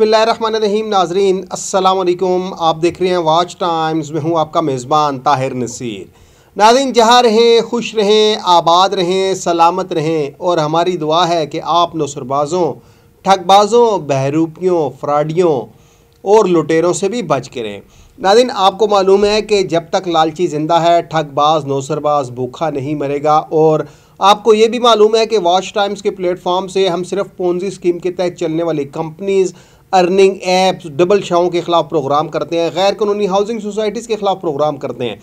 बसमीम नाजरीन असलकुम आप देख रहे हैं वाच टाइम्स में हूँ आपका मेज़बान ताहिर नसीर नाजरीन जहाँ रहें खुश रहें आबाद रहें सलामत रहें और हमारी दुआ है कि आप नसरबाज़ों ठगबाज़ों बहरूपियों फ्राडियों और लुटेरों से भी बच के रहें नादिन आपको मालूम है कि जब तक लालची ज़िंदा है ठगबाज नौसरबाज भूखा नहीं मरेगा और आपको ये भी मालूम है कि वॉच टाइम्स के प्लेटफॉर्म से हम सिर्फ पोन्जी स्कीम के तहत चलने वाली कंपनीज़ अर्निंग एप्स डबल शाओं के खिलाफ प्रोग्राम करते हैं गैर कानूनी हाउसिंग सोसाइटीज़ के खिलाफ प्रोग्राम करते हैं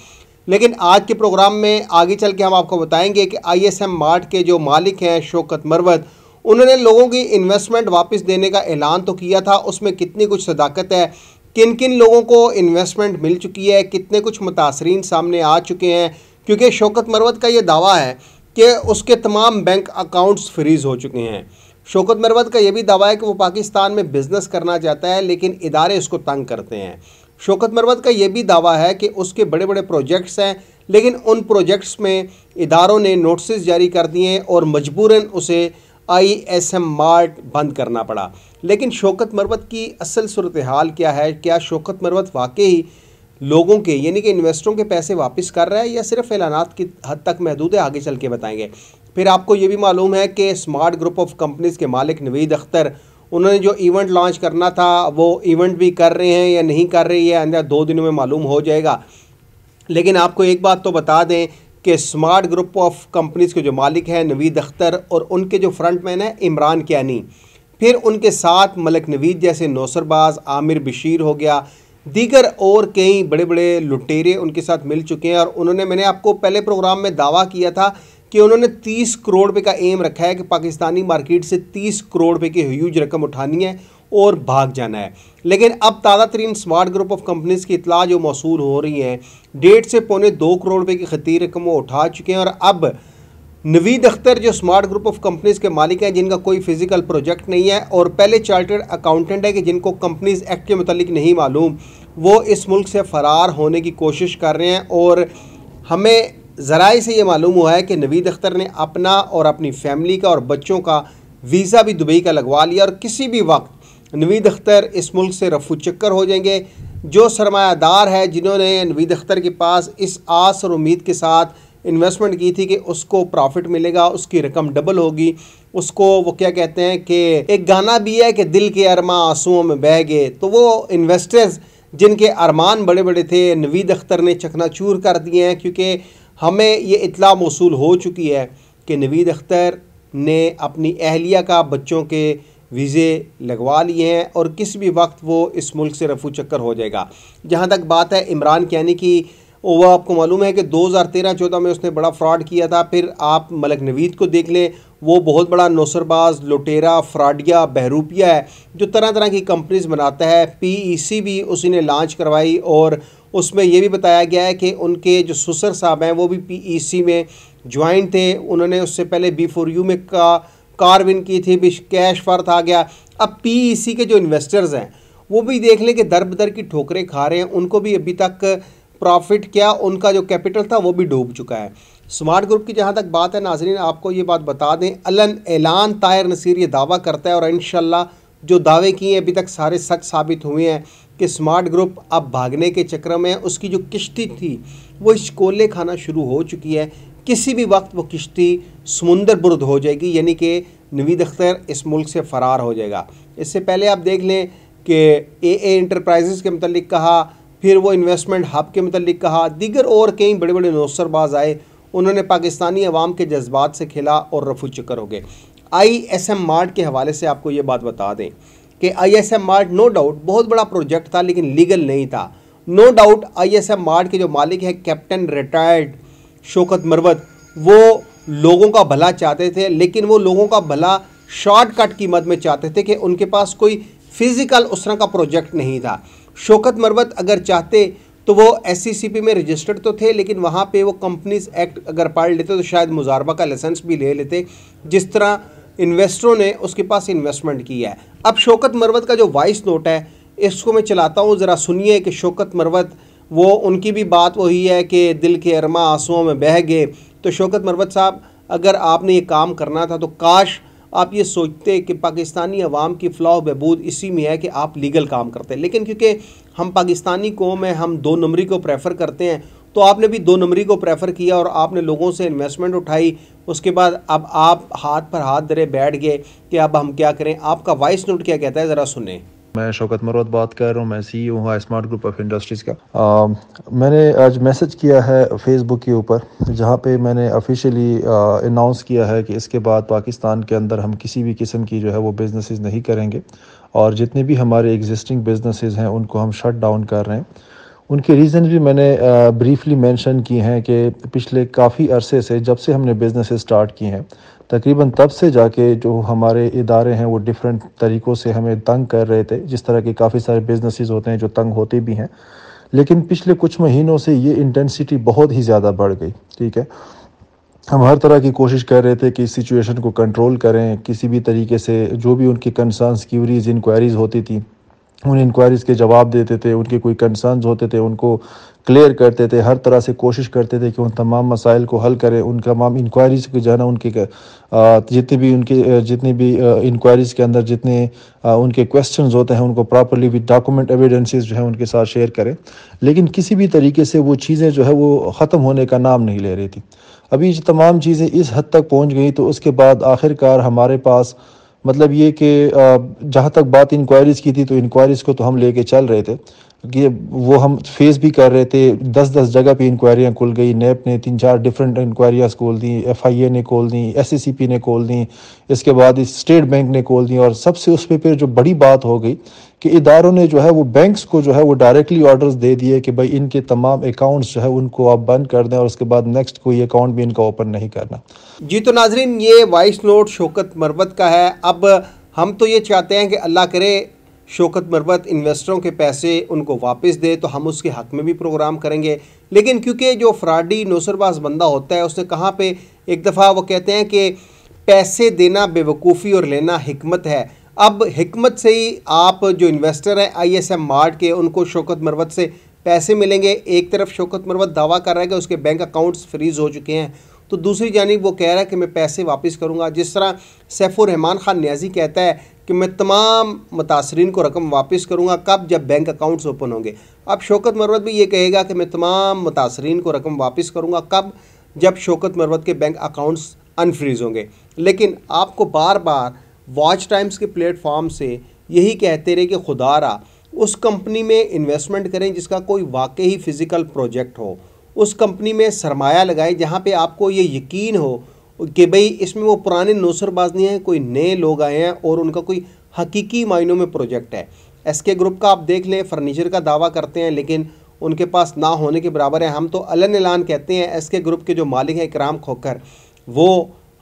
लेकिन आज के प्रोग्राम में आगे चल के हम आपको बताएंगे कि आई एस एम मार्ट के जो मालिक हैं शोकत मरवत उन्होंने लोगों की इन्वेस्टमेंट वापस देने का ऐलान तो किया था उसमें कितनी कुछ सदाकत है किन किन लोगों को इन्वेस्टमेंट मिल चुकी है कितने कुछ मुतासरीन सामने आ चुके हैं क्योंकि शौकत मरवत का ये दावा है कि उसके तमाम बैंक अकाउंट्स फ्रीज़ हो चुके हैं शोकत मरवत का यह भी दावा है कि वो पाकिस्तान में बिज़नेस करना चाहता है लेकिन इदारे इसको तंग करते हैं शौकत मरवत का यह भी दावा है कि उसके बड़े बड़े प्रोजेक्ट्स हैं लेकिन उन प्रोजेक्ट्स में इदारों ने नोटिस जारी कर दिए और मजबूरन उसे आई एस एम मार्ट बंद करना पड़ा लेकिन शौकत मरवत की असल सूरत हाल क्या है क्या शोकत मरवत वाकई लोगों के यानी कि इन्वेस्टरों के पैसे वापस कर रहा है या सिर्फ ऐलानात की हद तक महदूद है आगे चल के बताएंगे फिर आपको ये भी मालूम है कि स्मार्ट ग्रुप ऑफ कंपनीज़ के मालिक नवीद अख्तर उन्होंने जो इवेंट लॉन्च करना था वो इवेंट भी कर रहे हैं या नहीं कर रही है अंदर दो दिनों में मालूम हो जाएगा लेकिन आपको एक बात तो बता दें कि स्मार्ट ग्रुप ऑफ कंपनीज़ के जो मालिक हैं नवीद अख्तर और उनके जो फ्रंट मैन हैं इमरान कैनी फिर उनके साथ मलिक नवीद जैसे नौसरबाज आमिर बशीर हो गया दीगर और कई बड़े बड़े लुटेरे उनके साथ मिल चुके हैं और उन्होंने मैंने आपको पहले प्रोग्राम में दावा किया था कि उन्होंने 30 करोड़ रुपये का एम रखा है कि पाकिस्तानी मार्केट से 30 करोड़ रुपये की ह्यूज रकम उठानी है और भाग जाना है लेकिन अब ताज़ा तरीन स्मार्ट ग्रुप ऑफ कंपनीज़ की इतला जो मौसू हो रही हैं डेढ़ से पौने दो करोड़ रुपये की खतीर रकम वो उठा चुके हैं और अब नवीद अख्तर जो स्मार्ट ग्रुप ऑफ कंपनीज़ के मालिक हैं जिनका कोई फिजिकल प्रोजेक्ट नहीं है और पहले चार्टर्ड अकाउंटेंट है कि जिनको कंपनीज़ एक्ट के मतलब नहीं मालूम वो इस मुल्क से फ़रार होने की कोशिश कर रहे हैं और हमें ज़राए से ये मालूम हुआ है कि नवीद अख्तर ने अपना और अपनी फैमिली का और बच्चों का वीज़ा भी दुबई का लगवा लिया और किसी भी वक्त नवीद अख्तर इस मुल्क से रफू चक्कर हो जाएंगे जो सरमायादार है जिन्होंने नवीद अख्तर के पास इस आस और उम्मीद के साथ इन्वेस्टमेंट की थी कि उसको प्रॉफिट मिलेगा उसकी रकम डबल होगी उसको वो क्या कहते हैं कि एक गाना भी है कि दिल के अरमा आंसुओं में बह गए तो वो इन्वेस्टर्स जिनके अरमान बड़े बड़े थे नवीद अख्तर ने चकनाचूर कर दिए हैं क्योंकि हमें ये इतला मौसू हो चुकी है कि नवीद अख्तर ने अपनी अहलिया का बच्चों के वीज़े लगवा लिए हैं और किस भी वक्त वो इस मुल्क से रफू चक्कर हो जाएगा जहाँ तक बात है इमरान कैनी की वह आपको मालूम है कि 2013-14 में उसने बड़ा फ्रॉड किया था फिर आप मलक नवीद को देख लें वो बहुत बड़ा नौसरबाज लुटेरा फ्राडिया बहरूपिया है जो तरह तरह की कंपनीज बनाता है पीईसी भी उसी ने लॉन्च करवाई और उसमें यह भी बताया गया है कि उनके जो सुसर साहब हैं वो भी पी में ज्वाइन थे उन्होंने उससे पहले बी फोर यू में का कार विन की थी भी कैश फर्थ आ गया अब पी के जो इन्वेस्टर्स हैं वो भी देख लें कि दर बदर की ठोकरें खा रहे हैं उनको भी अभी तक प्रॉफिट क्या उनका जो कैपिटल था वो भी डूब चुका है स्मार्ट ग्रुप की जहाँ तक बात है नाजरीन आपको ये बात बता दें अलन एलान तायर नसीर ये दावा करता है और इन जो दावे किए अभी तक सारे सच साबित हुए हैं कि स्मार्ट ग्रुप अब भागने के चक्र में उसकी जो किश्ती थी वो इस कोले खाना शुरू हो चुकी है किसी भी वक्त वो किश्ती समुंदर बुरद हो जाएगी यानी कि नवीद अख्तर इस मुल्क से फ़रार हो जाएगा इससे पहले आप देख लें कि ए ए इंटरप्राइजेज़ के मतलब कहा फिर वो इन्वेस्टमेंट हब के मतलब कहा दीगर और कई बड़े बड़े नौसरबाज आए उन्होंने पाकिस्तानी अवाम के जज्बात से खिला और रफू चक्कर हो गए आई एस एम मार्ट के हवाले से आपको ये बात बता दें कि I S M mart no doubt बहुत बड़ा प्रोजेक्ट था लेकिन लीगल नहीं था no doubt I S M mart के जो मालिक है कैप्टन रिटायर्ड शोकत मरवत वो लोगों का भला चाहते थे लेकिन वो लोगों का भला शॉर्टकट कीमत में चाहते थे कि उनके पास कोई फिज़िकल उस तरह का प्रोजेक्ट नहीं था शौकत मरवत अगर चाहते तो वो एस में रजिस्टर्ड तो थे लेकिन वहाँ पे वो कंपनीज एक्ट अगर पढ़ लेते तो शायद मुजारबा का लाइसेंस भी ले लेते जिस तरह इन्वेस्टरों ने उसके पास इन्वेस्टमेंट किया है अब शोकत मरवत का जो वॉइस नोट है इसको मैं चलाता हूँ ज़रा सुनिए कि शोकत मरवत वो उनकी भी बात वही है कि दिल के अरमा आंसुओं में बह गए तो शौकत मरवत साहब अगर आपने ये काम करना था तो काश आप ये सोचते कि पाकिस्तानी अवाम की फलाह बहबूद इसी में है कि आप लीगल काम करते हैं लेकिन क्योंकि हम पाकिस्तानी कौम है हम दो नंबरी को प्रेफर करते हैं तो आपने भी दो नंबरी को प्रेफर किया और आपने लोगों से इन्वेस्टमेंट उठाई उसके बाद अब आप हाथ पर हाथ धरे बैठ गए कि अब हम क्या करें आपका वॉइस नोट क्या कहता है ज़रा सुने मैं शौकत मरवत बात कर रहा हूँ मैं सी e हूँ हाँ स्मार्ट ग्रुप ऑफ इंडस्ट्रीज़ का आ, मैंने आज मैसेज किया है फेसबुक के ऊपर जहाँ पे मैंने ऑफिशियली अनाउंस किया है कि इसके बाद पाकिस्तान के अंदर हम किसी भी किस्म की जो है वो बिजनेस नहीं करेंगे और जितने भी हमारे एग्जिस्टिंग बिजनेसेस हैं उनको हम शट डाउन कर रहे हैं उनके रीज़न भी मैंने ब्रीफली मेंशन किए हैं कि पिछले काफ़ी अरसे से जब से हमने बिज़नेस स्टार्ट किए हैं तकरीबन तब से जाके जो हमारे इदारे हैं वो डिफरेंट तरीक़ों से हमें तंग कर रहे थे जिस तरह के काफ़ी सारे बिजनेसेस होते हैं जो तंग होते भी हैं लेकिन पिछले कुछ महीनों से ये इंटेंसिटी बहुत ही ज़्यादा बढ़ गई ठीक है हम हर तरह की कोशिश कर रहे थे कि इस सिचुएशन को कंट्रोल करें किसी भी तरीके से जो भी उनकी कंसर्नस क्यूरीज इंक्वायरीज़ होती थी उन इंक्वायरीज़ के जवाब देते थे उनके कोई कंसर्न होते थे उनको क्लियर करते थे हर तरह से कोशिश करते थे कि उन तमाम मसाइल को हल करें उन तमाम इंक्वायरीज़ को जो है ना उनके जितनी भी उनके जितनी भी इंक्वायरीज़ के अंदर जितने उनके क्वेश्चन होते हैं उनको प्रॉपरली भी डॉक्यूमेंट एविडेंसेस जो है उनके साथ शेयर करें लेकिन किसी भी तरीके से वो चीज़ें जो है वो ख़त्म होने का नाम नहीं ले रही थी अभी तमाम चीज़ें इस हद तक पहुँच गई तो उसके बाद आखिरकार हमारे पास मतलब ये कि जहाँ तक बात इंक्वायरीज़ की थी तो इंक्वायरीज़ को तो हम लेके चल रहे थे ये वो हम फेस भी कर रहे थे दस दस जगह पे इंक्वायरियाँ खुल गई नैप e ने तीन चार डिफरेंट इंक्वायरिया खोल दी एफआईए ने खोल दी पी ने खोल दी इसके बाद स्टेट बैंक ने खोल दी और सबसे उस पर फिर जो बड़ी बात हो गई कि इदारों ने जो है वो बैंक्स को जो है वो डायरेक्टली ऑर्डर्स दे दिए कि भाई इनके तमाम अकाउंट्स जो है उनको आप बंद कर दें और उसके बाद नेक्स्ट कोई अकाउंट भी इनका ओपन नहीं करना जी तो नाजरीन ये वाइस नोट शोकत मरबत का है अब हम तो ये चाहते हैं कि अल्लाह करे शोकत मरवत इन्वेस्टरों के पैसे उनको वापस दे तो हम उसके हक में भी प्रोग्राम करेंगे लेकिन क्योंकि जो फ्राडी नौसरबाज बंदा होता है उसने कहाँ पे एक दफ़ा वो कहते हैं कि पैसे देना बेवकूफ़ी और लेना हमत है अब हमत से ही आप जो इन्वेस्टर हैं आई एस एम मार्ट के उनको शोकत मरवत से पैसे मिलेंगे एक तरफ शोकत मरवत दावा कर रहा है कि उसके बैंक अकाउंट्स फ्रीज़ हो चुके हैं तो दूसरी जानब वो कह रहा है कि मैं पैसे वापस करूँगा जिस तरह सैफ़ुररहमान ख़ान न्याजी कहता है कि मैं तमाम मुतासरीन को रकम वापस करूँगा कब जब बैंक अकाउंट्स ओपन होंगे अब शौकत मरवत भी ये कहेगा कि मैं तमाम मुतासरीन को रकम वापस करूँगा कब जब शौकत मरवत के बैंक अकाउंट्स अनफ्रीज होंगे लेकिन आपको बार बार वॉच टाइम्स के प्लेटफॉर्म से यही कहते रहे कि रहा उस कंपनी में इन्वेस्टमेंट करें जिसका कोई वाकई फ़िज़िकल प्रोजेक्ट हो उस कंपनी में सरमाया लगाएं जहाँ पर आपको ये यकीन हो कि भाई इसमें वो पुराने नौसरबाज नहीं हैं कोई नए लोग आए हैं और उनका कोई हकीकी मायनों में प्रोजेक्ट है एस के ग्रुप का आप देख लें फर्नीचर का दावा करते हैं लेकिन उनके पास ना होने के बराबर है हम तो अलन ऐलान कहते हैं एस के ग्रुप के जो मालिक हैं इकराम खोकर वो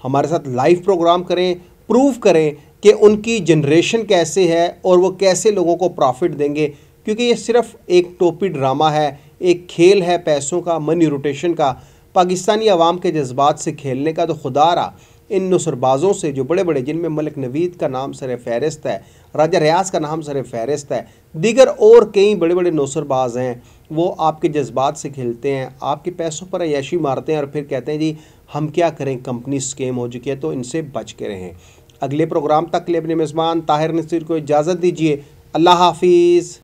हमारे साथ लाइव प्रोग्राम करें प्रूव करें कि उनकी जनरेशन कैसे है और वो कैसे लोगों को प्रॉफिट देंगे क्योंकि ये सिर्फ एक टोपी ड्रामा है एक खेल है पैसों का मनी रोटेशन का पाकिस्तानी आवाम के जज्बात से खेलने का तो खुदा रहा इन नसरबाज़ों से जो बड़े बड़े जिनमें मलिक नवीद का नाम सर फहरिस्त है राजा रियाज का नाम सर फहरिस्त है दीगर और कई बड़े बड़े नौसरबाज़ हैं वो आपके जज्बात से खेलते हैं आपके पैसों पर अयाशी मारते हैं और फिर कहते हैं जी हम क्या करें कंपनी स्केम हो चुकी है तो इनसे बच के रहें अगले प्रोग्राम तक ले अपने मेज़बान ताहिर नसीर को इजाज़त दीजिए अल्लाह हाफिज़